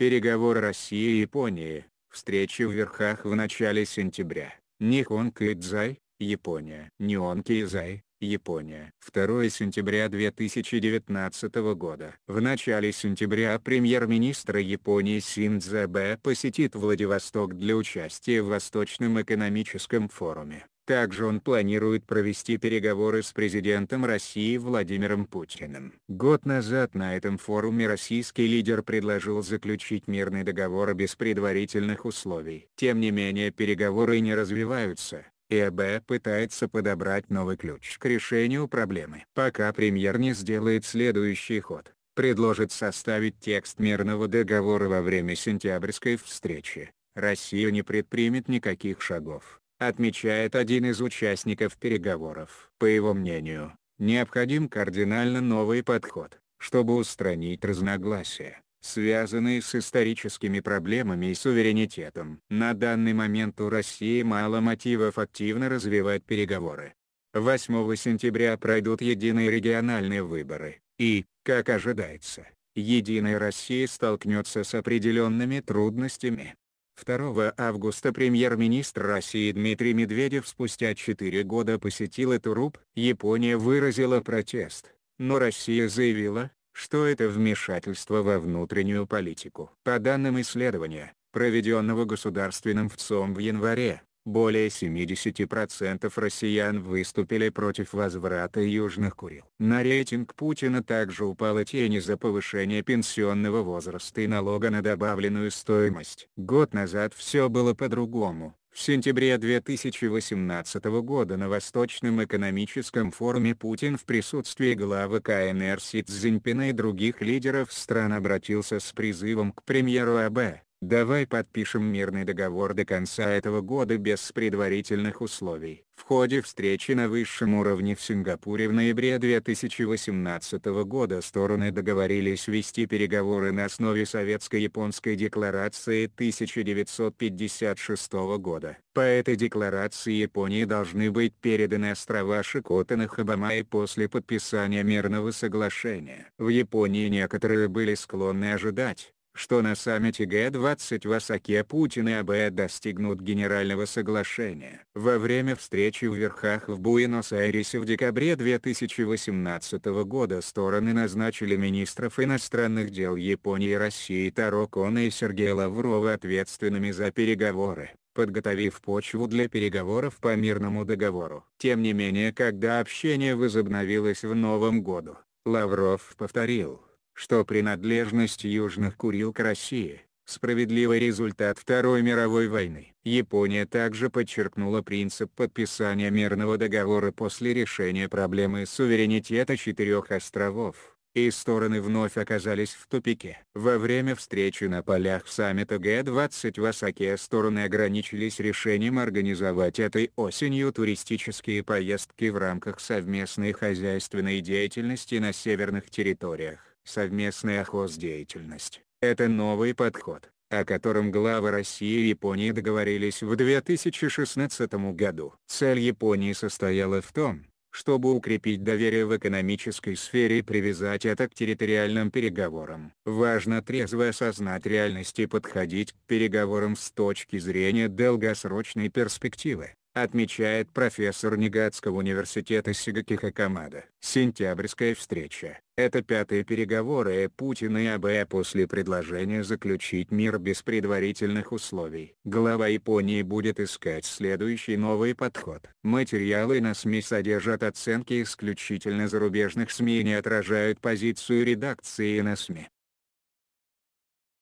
Переговоры России и Японии, встречи в Верхах в начале сентября. Нихон Кэйдзай, Япония. Нион Кэйдзай, Япония. 2 сентября 2019 года. В начале сентября премьер-министр Японии Синдзебе посетит Владивосток для участия в Восточном экономическом форуме. Также он планирует провести переговоры с президентом России Владимиром Путиным. Год назад на этом форуме российский лидер предложил заключить мирный договор без предварительных условий. Тем не менее переговоры не развиваются. ЕБ пытается подобрать новый ключ к решению проблемы. Пока премьер не сделает следующий ход, предложит составить текст мирного договора во время сентябрьской встречи, Россия не предпримет никаких шагов отмечает один из участников переговоров. По его мнению, необходим кардинально новый подход, чтобы устранить разногласия, связанные с историческими проблемами и суверенитетом. На данный момент у России мало мотивов активно развивать переговоры. 8 сентября пройдут единые региональные выборы, и, как ожидается, Единая Россия столкнется с определенными трудностями, 2 августа премьер-министр России Дмитрий Медведев спустя 4 года посетил эту Этуруб. Япония выразила протест, но Россия заявила, что это вмешательство во внутреннюю политику. По данным исследования, проведенного государственным ВЦОМ в январе, более 70% россиян выступили против возврата Южных Курил. На рейтинг Путина также упала тень за повышение пенсионного возраста и налога на добавленную стоимость. Год назад все было по-другому. В сентябре 2018 года на Восточном экономическом форуме Путин в присутствии главы КНР Си Цзиньпина и других лидеров стран обратился с призывом к премьеру АБ Давай подпишем мирный договор до конца этого года без предварительных условий. В ходе встречи на высшем уровне в Сингапуре в ноябре 2018 года стороны договорились вести переговоры на основе Советско-японской декларации 1956 года. По этой декларации Японии должны быть переданы острова Шикотан на Хабамай после подписания мирного соглашения. В Японии некоторые были склонны ожидать, что на саммите Г-20 в Осаке Путин и АБ достигнут генерального соглашения. Во время встречи в Верхах в Буэнос-Айресе в декабре 2018 года стороны назначили министров иностранных дел Японии и России Таро Кона и Сергея Лаврова ответственными за переговоры подготовив почву для переговоров по мирному договору. Тем не менее, когда общение возобновилось в новом году, Лавров повторил, что принадлежность Южных Курил к России – справедливый результат Второй мировой войны. Япония также подчеркнула принцип подписания мирного договора после решения проблемы суверенитета четырех островов, и стороны вновь оказались в тупике. Во время встречи на полях саммита Г-20 в Осаке стороны ограничились решением организовать этой осенью туристические поездки в рамках совместной хозяйственной деятельности на северных территориях совместная хоздеятельность. Это новый подход, о котором главы России и Японии договорились в 2016 году. Цель Японии состояла в том, чтобы укрепить доверие в экономической сфере и привязать это к территориальным переговорам. Важно трезво осознать реальность и подходить к переговорам с точки зрения долгосрочной перспективы отмечает профессор Нигатского университета Сигаки Хакамада. Сентябрьская встреча – это пятые переговоры Путина и АБ э после предложения заключить мир без предварительных условий. Глава Японии будет искать следующий новый подход. Материалы на СМИ содержат оценки исключительно зарубежных СМИ и не отражают позицию редакции на СМИ.